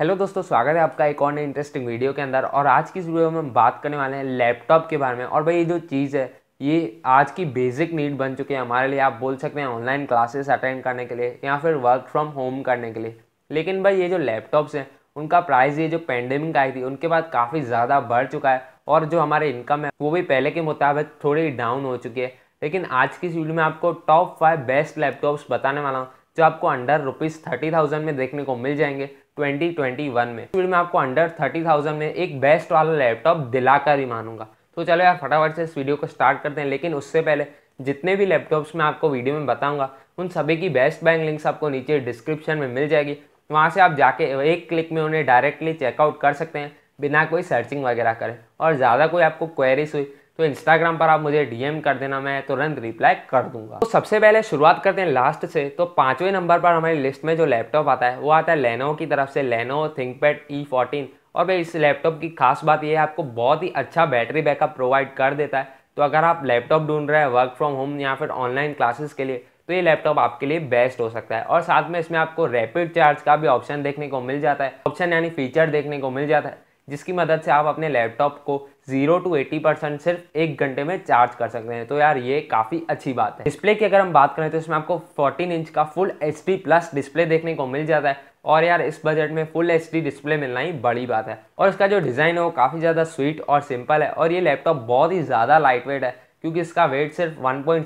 hello दोस्तों स्वागत है आपका एक और नए इंटरेस्टिंग वीडियो के अंदर और आज की इस वीडियो में हम बात करने वाले हैं लैपटॉप के बारे में और भाई ये जो चीज़ है ये आज की बेसिक नीड बन चुकी है हमारे लिए आप बोल सकते हैं ऑनलाइन क्लासेस अटेंड करने के लिए या फिर वर्क फ्रॉम होम करने के लिए लेकिन भाई ये जो लैपटॉप्स हैं उनका प्राइस ये जो पेंडेमिक आई थी उनके बाद काफ़ी ज़्यादा बढ़ चुका है और जो हमारे इनकम है वो भी पहले के मुताबिक थोड़ी डाउन हो चुकी है लेकिन आज की इस वीडियो में आपको टॉप फाइव बेस्ट लैपटॉप्स बताने वाला हूँ जो आपको अंडर रुपीज़ थर्टी थाउजेंड में देखने को मिल जाएंगे 2021 में फिर मैं आपको अंडर 30,000 में एक बेस्ट वाला लैपटॉप दिलाकर ही मानूंगा तो चलो यार फटाफट से इस वीडियो को स्टार्ट करते हैं लेकिन उससे पहले जितने भी लैपटॉप्स मैं आपको वीडियो में बताऊंगा उन सभी की बेस्ट बैंक लिंक्स आपको नीचे डिस्क्रिप्शन में मिल जाएगी वहाँ से आप जाके एक क्लिक में उन्हें डायरेक्टली चेकआउट कर सकते हैं बिना कोई सर्चिंग वगैरह करें और ज़्यादा कोई आपको क्वेरीज हुई तो इंस्टाग्राम पर आप मुझे डीएम कर देना मैं तुरंत रिप्लाई कर दूंगा तो सबसे पहले शुरुआत करते हैं लास्ट से तो पांचवें नंबर पर हमारी लिस्ट में जो लैपटॉप आता है वो आता है लेनो की तरफ से लेनो थिंकपैड ई फोर्टीन और भाई इस लैपटॉप की खास बात यह है आपको बहुत ही अच्छा बैटरी बैकअप प्रोवाइड कर देता है तो अगर आप लैपटॉप ढूंढ रहे हैं वर्क फ्रॉम होम या फिर ऑनलाइन क्लासेस के लिए तो ये लैपटॉप आपके लिए बेस्ट हो सकता है और साथ में इसमें आपको रैपिड चार्ज का भी ऑप्शन देखने को मिल जाता है ऑप्शन यानी फीचर देखने को मिल जाता है जिसकी मदद से आप अपने लैपटॉप को जीरो टू एटी परसेंट सिर्फ एक घंटे में चार्ज कर सकते हैं तो यार ये काफ़ी अच्छी बात है डिस्प्ले की अगर हम बात करें तो इसमें आपको फोर्टीन इंच का फुल एच प्लस डिस्प्ले देखने को मिल जाता है और यार इस बजट में फुल एच डिस्प्ले मिलना ही बड़ी बात है और इसका जो डिज़ाइन है वो काफ़ी ज़्यादा स्वीट और सिंपल है और ये लैपटॉप बहुत ही ज़्यादा लाइट वेट है क्योंकि इसका वेट सिर्फ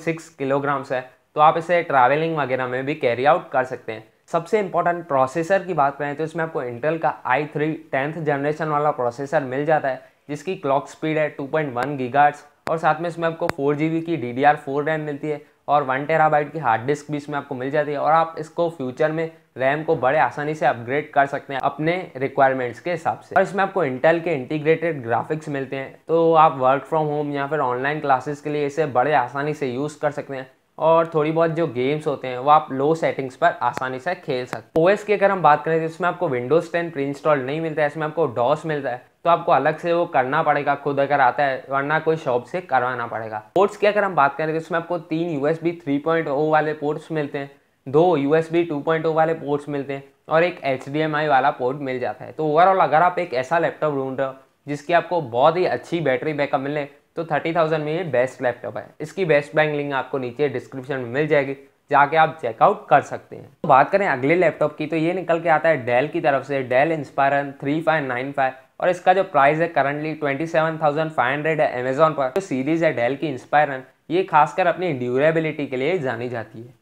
सिक्स किलोग्राम्स है तो आप इसे ट्रैवलिंग वगैरह में भी कैरी आउट कर सकते हैं सबसे इंपॉर्टेंट प्रोसेसर की बात करें तो इसमें आपको इंटेल का आई थ्री टेंथ जनरेशन वाला प्रोसेसर मिल जाता है जिसकी क्लॉक स्पीड है टू पॉइंट वन और साथ में इसमें आपको फोर जी बी की D D R four RAM मिलती है और वन टेरा की हार्ड डिस्क भी इसमें आपको मिल जाती है और आप इसको फ्यूचर में रैम को बड़े आसानी से अपग्रेड कर सकते हैं अपने रिक्वायरमेंट्स के हिसाब से और इसमें आपको इंटेल के इंटीग्रेटेड ग्राफिक्स मिलते हैं तो आप वर्क फ्रॉम होम या फिर ऑनलाइन क्लासेस के लिए इसे बड़े आसानी से यूज़ कर सकते हैं और थोड़ी बहुत जो गेम्स होते हैं वो आप लो सेटिंग्स पर आसानी से खेल सकते हो ओएस की अगर हम बात करें तो इसमें आपको विंडोज़ टेन प्री इंस्टॉल नहीं मिलता है इसमें आपको डॉस मिलता है तो आपको अलग से वो करना पड़ेगा खुद अगर आता है वरना कोई शॉप से करवाना पड़ेगा पोर्ट्स की अगर हम बात करें तो इसमें आपको तीन U S B three point O वाले पोर्ट्स मिलते हैं दो U S B two point O वाले पोर्ट्स मिलते हैं और एक एच डी एम आई वाला पोर्ट मिल जाता है तो ओवरऑल अगर आप एक ऐसा लैपटॉप ढूंढ रहे हो जिसकी आपको बहुत ही अच्छी बैटरी बैकअप मिले तो थर्टी थाउजेंड में ये बेस्ट लैपटॉप है इसकी बेस्ट बैंक लिंक आपको नीचे डिस्क्रिप्शन में मिल जाएगी जाके आप चेकआउट कर सकते हैं तो बात करें अगले लैपटॉप की तो ये निकल के आता है डेल की तरफ से Dell Inspiron three five nine five और इसका जो प्राइस है currently twenty seven thousand five hundred है अमेजोन पर जो तो सीरीज़ है डेल की इंस्पायरन ये खासकर अपनी ड्यूरेबिलिटी के लिए जानी जाती है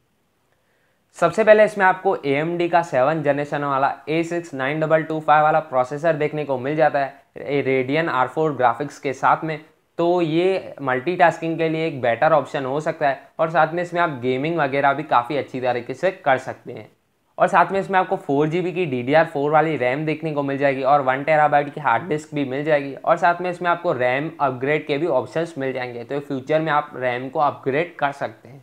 सबसे पहले इसमें आपको ए का सेवन जनरेशन वाला A six nine double two five वाला प्रोसेसर देखने को मिल जाता है रेडियन आर फोर ग्राफिक्स के साथ में तो ये मल्टीटास्किंग के लिए एक बेटर ऑप्शन हो सकता है और साथ में इसमें आप गेमिंग वगैरह भी काफ़ी अच्छी तरीके से कर सकते हैं और साथ में इसमें आपको फोर जी की डी डी वाली रैम देखने को मिल जाएगी और वन टेराबाइट की हार्ड डिस्क भी मिल जाएगी और साथ में इसमें आपको रैम अपग्रेड के भी ऑप्शंस मिल जाएंगे तो फ्यूचर में आप रैम को अपग्रेड कर सकते हैं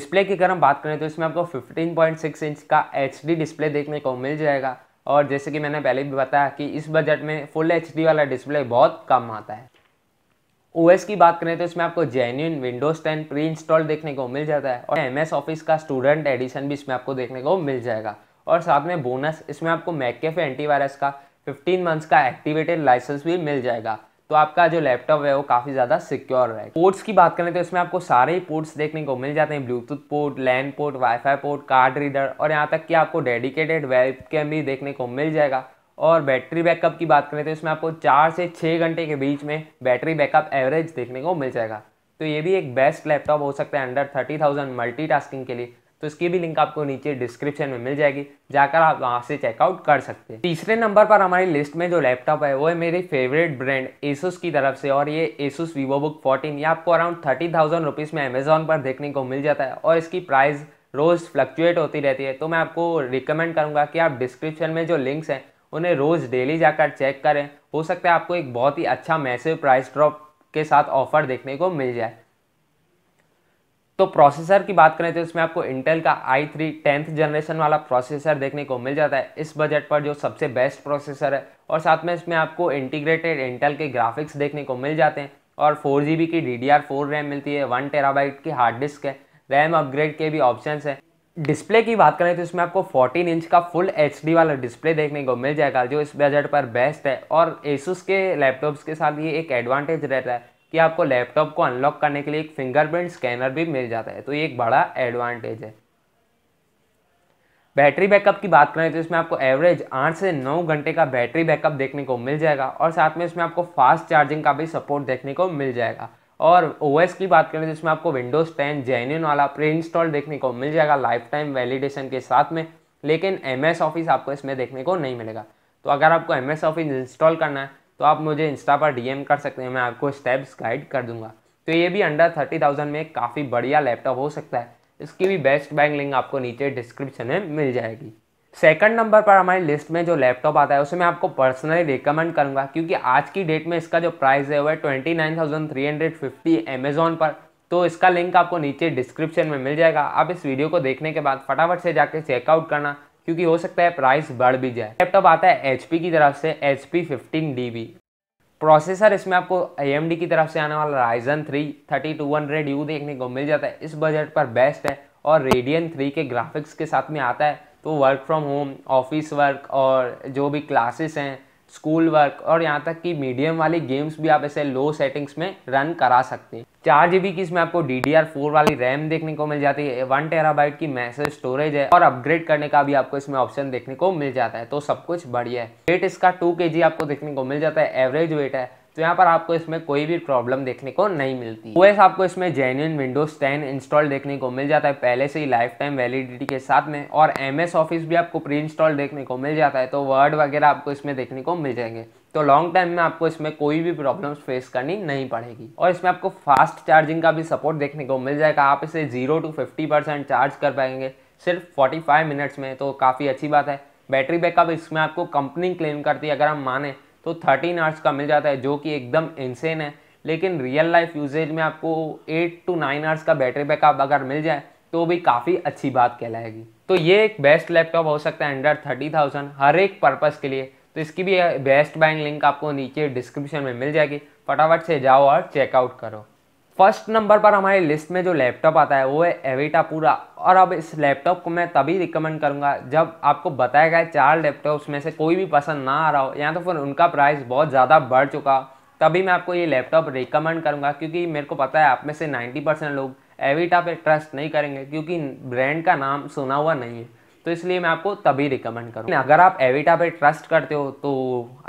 डिस्प्ले की अगर हम बात करें तो इसमें आपको 15.6 इंच का एच डिस्प्ले देखने को मिल जाएगा और जैसे कि मैंने पहले भी बताया कि इस बजट में फुल एच वाला डिस्प्ले बहुत कम आता है ओएस की बात करें तो इसमें आपको genuine Windows ten pre install देखने को मिल जाता है और एम एस ऑफिस का स्टूडेंट एडिशन भी इसमें आपको देखने को मिल जाएगा और साथ में बोनस इसमें आपको मैकेफे एंटीवायरस का 15 मंथ्स का एक्टिवेटेड लाइसेंस भी मिल जाएगा तो आपका जो लैपटॉप है वो काफ़ी ज़्यादा सिक्योर है पोर्ट्स की बात करें तो इसमें आपको सारे ही पोर्ट्स देखने को मिल जाते हैं Bluetooth port LAN port WiFi port card reader और यहाँ तक कि आपको डेडिकेटेड वेब कैम भी देखने को मिल जाएगा और बैटरी बैकअप की बात करें तो इसमें आपको चार से छः घंटे के बीच में बैटरी बैकअप एवरेज देखने को मिल जाएगा तो ये भी एक बेस्ट लैपटॉप हो सकता है अंडर थर्टी थाउजेंड मल्टी के लिए तो इसकी भी लिंक आपको नीचे डिस्क्रिप्शन में मिल जाएगी जाकर आप वहाँ से चेकआउट कर सकते हैं तीसरे नंबर पर हमारी लिस्ट में जो लैपटॉप है वो है मेरी फेवरेट ब्रांड एसूस की तरफ से और ये एसूस वीवो बुक फोर्टीन ये आपको अराउंड थर्टी थाउजेंड रुपीज़ में अमेजोन पर देखने को मिल जाता है और इसकी प्राइस रोज़ फ्लक्चुएट होती रहती है तो मैं आपको रिकमेंड करूँगा कि आप डिस्क्रिप्शन में जो लिंक्स हैं उन्हें रोज़ डेली जाकर चेक करें हो सकता है आपको एक बहुत ही अच्छा मैसिव प्राइस ड्रॉप के साथ ऑफर देखने को मिल जाए तो प्रोसेसर की बात करें तो इसमें आपको इंटेल का आई थ्री टेंथ जनरेशन वाला प्रोसेसर देखने को मिल जाता है इस बजट पर जो सबसे बेस्ट प्रोसेसर है और साथ में इसमें आपको इंटीग्रेटेड इंटेल के ग्राफिक्स देखने को मिल जाते हैं और फोर जी की D D R four RAM मिलती है वन टेराबाइट की हार्ड डिस्क है रैम अपग्रेड के भी ऑप्शन हैं डिस्प्ले की बात करें तो इसमें आपको 14 इंच का फुल एच वाला डिस्प्ले देखने को मिल जाएगा जो इस बजट पर बेस्ट है और एसुस के लैपटॉप्स के साथ ये एक एडवांटेज रहता है कि आपको लैपटॉप को अनलॉक करने के लिए एक फिंगरप्रिंट स्कैनर भी मिल जाता है तो ये एक बड़ा एडवांटेज है बैटरी बैकअप की बात करें तो इसमें आपको एवरेज आठ से नौ घंटे का बैटरी बैकअप देखने को मिल जाएगा और साथ में इसमें आपको फास्ट चार्जिंग का भी सपोर्ट देखने को मिल जाएगा और ओ की बात करें जिसमें आपको विंडोज़ टेन जेन्यून वाला प्री इंस्टॉल देखने को मिल जाएगा लाइफ टाइम वैलिडेशन के साथ में लेकिन एम ऑफिस आपको इसमें देखने को नहीं मिलेगा तो अगर आपको एम ऑफिस इंस्टॉल करना है तो आप मुझे इंस्टा पर डी कर सकते हैं मैं आपको स्टेप्स गाइड कर दूंगा तो ये भी अंडर थर्टी थाउजेंड में काफ़ी बढ़िया लैपटॉप हो सकता है इसकी भी बेस्ट बैंक लिंक आपको नीचे डिस्क्रिप्शन में मिल जाएगी सेकंड नंबर पर हमारी लिस्ट में जो लैपटॉप आता है उसे मैं आपको पर्सनली रिकमेंड करूंगा क्योंकि आज की डेट में इसका जो प्राइस है वह है twenty nine thousand three hundred fifty Amazon पर तो इसका लिंक आपको नीचे डिस्क्रिप्शन में मिल जाएगा आप इस वीडियो को देखने के बाद फटाफट से जाके चेकआउट करना क्योंकि हो सकता है प्राइस बढ़ भी जाए लैपटॉप आता है एच की तरफ से H P fifteen D B processor इसमें आपको ए की तरफ से आने वाला Ryzen three thirty two hundred U देखने को मिल जाता है इस बजट पर बेस्ट है और रेडियन थ्री के ग्राफिक्स के साथ में आता है तो work from home office work और जो भी क्लासेस हैं स्कूल वर्क और यहाँ तक कि मीडियम वाली गेम्स भी आप ऐसे लो सेटिंग्स में रन करा सकते हैं चार जी बी की इसमें आपको डी डी आर फोर वाली रैम देखने को मिल जाती है वन टेराबाइट की मैसेज स्टोरेज है और अपग्रेड करने का भी आपको इसमें ऑप्शन देखने को मिल जाता है तो सब कुछ बढ़िया है वेट इसका टू के जी आपको देखने को मिल जाता है एवरेज वेट है तो यहाँ पर आपको इसमें कोई भी प्रॉब्लम देखने को नहीं मिलती ओएस आपको इसमें जेन्यून विंडोज 10 इंस्टॉल देखने को मिल जाता है पहले से ही लाइफ टाइम वैलिडिटी के साथ में और एम एस ऑफिस भी आपको प्री इंस्टॉल देखने को मिल जाता है तो वर्ड वगैरह आपको इसमें देखने को मिल जाएंगे तो लॉन्ग टाइम में आपको इसमें कोई भी प्रॉब्लम्स फेस करनी नहीं पड़ेगी और इसमें आपको फास्ट चार्जिंग का भी सपोर्ट देखने को मिल जाएगा आप इसे zero to fifty percent charge कर पाएंगे सिर्फ फाइव मिनट्स में तो काफ़ी अच्छी बात है बैटरी बैकअप इसमें आपको कंपनी क्लेम करती है अगर हम माने तो थर्टीन आवर्स का मिल जाता है जो कि एकदम इंसेन है लेकिन रियल लाइफ यूजेज में आपको एट टू नाइन आवर्स का बैटरी बैकअप अगर मिल जाए तो भी काफ़ी अच्छी बात कहलाएगी तो ये एक बेस्ट लैपटॉप हो सकता है अंडर थर्टी थाउजेंड हर एक पर्पज़ के लिए तो इसकी भी बेस्ट बाइंग लिंक आपको नीचे डिस्क्रिप्शन में मिल जाएगी फटाफट से जाओ और चेकआउट करो फर्स्ट नंबर पर हमारी लिस्ट में जो लैपटॉप आता है वो है एविटा पूरा और अब इस लैपटॉप को मैं तभी रिकमेंड करूंगा जब आपको बताया गया चार लैपटॉप्स में से कोई भी पसंद ना आ रहा हो या तो फिर उनका प्राइस बहुत ज़्यादा बढ़ चुका तभी मैं आपको ये लैपटॉप रिकमेंड करूंगा क्योंकि मेरे को पता है आप में से नाइन्टी परसेंट लोग एविटा पर ट्रस्ट नहीं करेंगे क्योंकि ब्रांड का नाम सुना हुआ नहीं है तो इसलिए मैं आपको तभी रिकमेंड करूँ अगर आप एविटा पर ट्रस्ट करते हो तो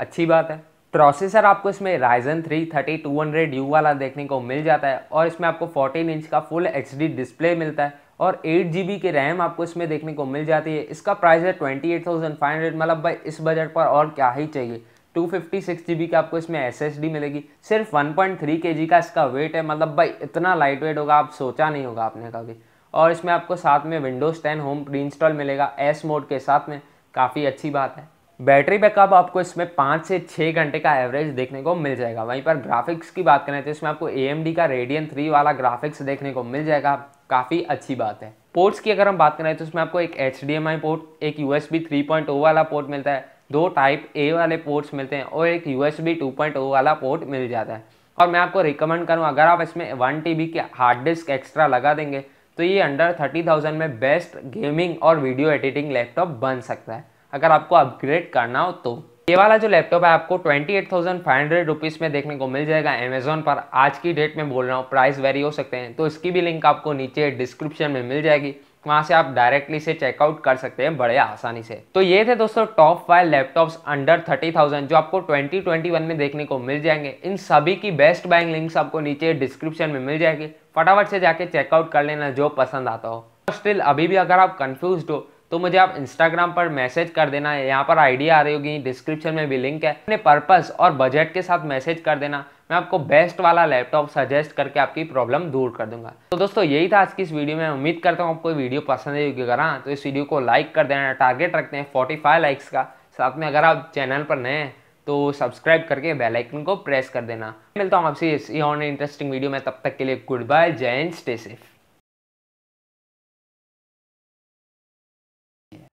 अच्छी बात है प्रोसेसर आपको इसमें Ryzen three thirty two hundred U वाला देखने को मिल जाता है और इसमें आपको फोर्टीन इंच का फुल एच डिस्प्ले मिलता है और एट जी की रैम आपको इसमें देखने को मिल जाती है इसका प्राइस है twenty eight thousand five hundred मतलब भाई इस बजट पर और क्या ही चाहिए two fifty six G B का आपको इसमें एस एस डी मिलेगी सिर्फ वन पॉइंट थ्री के जी का इसका वेट है मतलब भाई इतना लाइट वेट होगा आप सोचा नहीं होगा आपने कभी और इसमें आपको साथ में Windows ten home pre install मिलेगा एस मोड के साथ में काफ़ी अच्छी बात है बैटरी बैकअप आपको इसमें पाँच से छः घंटे का एवरेज देखने को मिल जाएगा वहीं पर ग्राफिक्स की बात करें तो इसमें आपको ए का रेडियन थ्री वाला ग्राफिक्स देखने को मिल जाएगा काफ़ी अच्छी बात है पोर्ट्स की अगर हम बात करें तो इसमें आपको एक एच पोर्ट एक यू एस oh वाला पोर्ट मिलता है दो टाइप ए वाले पोर्ट्स मिलते हैं और एक यू एस oh वाला पोर्ट मिल जाता है और मैं आपको रिकमेंड करूँ अगर आप इसमें वन टी के हार्ड डिस्क एक्स्ट्रा लगा देंगे तो ये अंडर थर्टी थाउजेंड में बेस्ट गेमिंग और वीडियो एडिटिंग लैपटॉप बन सकता है अगर आपको अपग्रेड करना हो तो ये वाला जो लैपटॉप है आपको twenty eight thousand five hundred rupees में देखने को मिल जाएगा अमेजोन पर आज की डेट में बोल रहा हूँ प्राइस वेरी हो सकते हैं तो इसकी भी लिंक आपको नीचे डिस्क्रिप्शन में मिल जाएगी वहाँ से आप डायरेक्टली इसे चेकआउट कर सकते हैं बड़े आसानी से तो ये थे दोस्तों top five laptops under thirty thousand जो आपको 2021 में देखने को मिल जाएंगे इन सभी की बेस्ट बाइंग लिंक्स आपको नीचे डिस्क्रिप्शन में मिल जाएगी फटाफट से जाके चेकआउट कर लेना जो पसंद आता हो स्टिल अभी भी अगर आप कंफ्यूज हो तो मुझे आप इंस्टाग्राम पर मैसेज कर देना यहाँ पर आईडी आ रही होगी डिस्क्रिप्शन में भी लिंक है अपने पर्पस और बजट के साथ मैसेज कर देना मैं आपको बेस्ट वाला लैपटॉप सजेस्ट करके आपकी प्रॉब्लम दूर कर दूंगा तो दोस्तों यही था आज की इस वीडियो में उम्मीद करता हूँ आपको वीडियो पसंद आई होगी अगर हाँ तो इस वीडियो को लाइक कर देना टारगेट रखते हैं फाइव लाइक्स का साथ में अगर आप चैनल पर नए हैं तो सब्सक्राइब करके बेल आइकन को प्रेस कर देना मिलता हूँ आपसे इसी और इंटरेस्टिंग वीडियो में तब तक के लिए गुड बाय जय हिंद स्टे सेफ